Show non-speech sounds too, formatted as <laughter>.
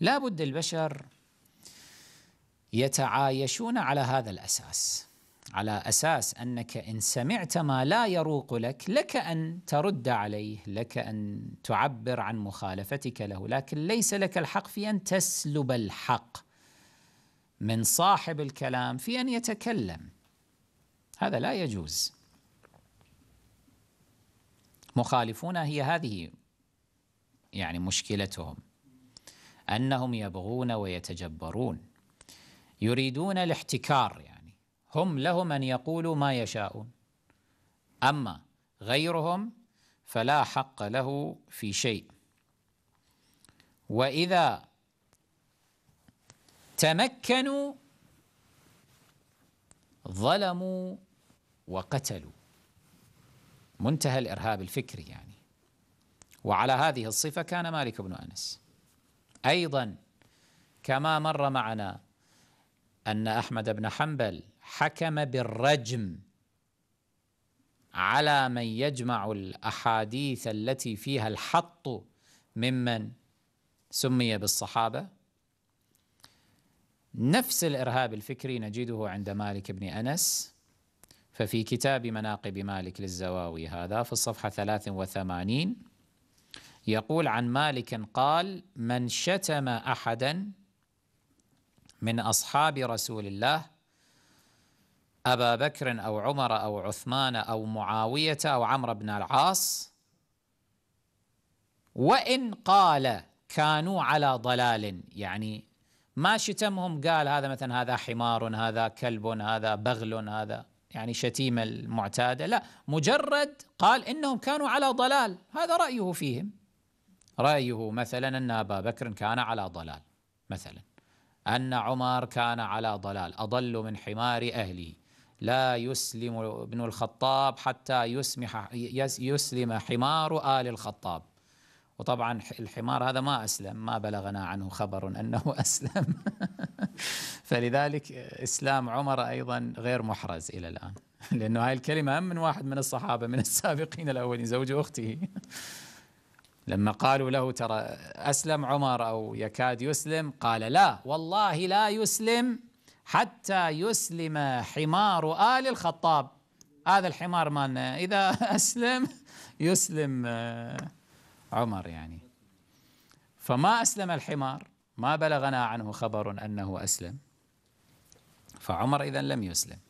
لابد البشر يتعايشون على هذا الاساس على اساس انك ان سمعت ما لا يروق لك لك ان ترد عليه لك ان تعبر عن مخالفتك له لكن ليس لك الحق في ان تسلب الحق من صاحب الكلام في ان يتكلم هذا لا يجوز مخالفون هي هذه يعني مشكلتهم أنهم يبغون ويتجبرون يريدون الاحتكار يعني هم لهم أن يقولوا ما يشاءون أما غيرهم فلا حق له في شيء وإذا تمكنوا ظلموا وقتلوا منتهى الإرهاب الفكري يعني وعلى هذه الصفة كان مالك بن أنس ايضا كما مر معنا ان احمد بن حنبل حكم بالرجم على من يجمع الاحاديث التي فيها الحط ممن سمي بالصحابه نفس الارهاب الفكري نجده عند مالك بن انس ففي كتاب مناقب مالك للزواوي هذا في الصفحه 83 يقول عن مالك قال من شتم أحدا من أصحاب رسول الله أبا بكر أو عمر أو عثمان أو معاوية أو عمرو بن العاص وإن قال كانوا على ضلال يعني ما شتمهم قال هذا مثلا هذا حمار هذا كلب هذا بغل هذا يعني شتيمة المعتادة لا مجرد قال إنهم كانوا على ضلال هذا رأيه فيهم رأيه مثلا أن أبا بكر كان على ضلال مثلا أن عمر كان على ضلال أضل من حمار أهله لا يسلم ابن الخطاب حتى يسمح يسلم حمار آل الخطاب وطبعا الحمار هذا ما أسلم ما بلغنا عنه خبر أنه <laughs> أسلم فلذلك إسلام عمر أيضا غير محرز إلى الآن لأنه هاي الكلمة هم من واحد من الصحابة من السابقين الأولين زوج أخته لما قالوا له ترى أسلم عمر أو يكاد يسلم قال لا والله لا يسلم حتى يسلم حمار آل الخطاب هذا الحمار مالنا إذا <laughs> أسلم يسلم آه، عمر يعني فما أسلم الحمار ما بلغنا عنه خبر أنه أسلم فعمر إذا لم يسلم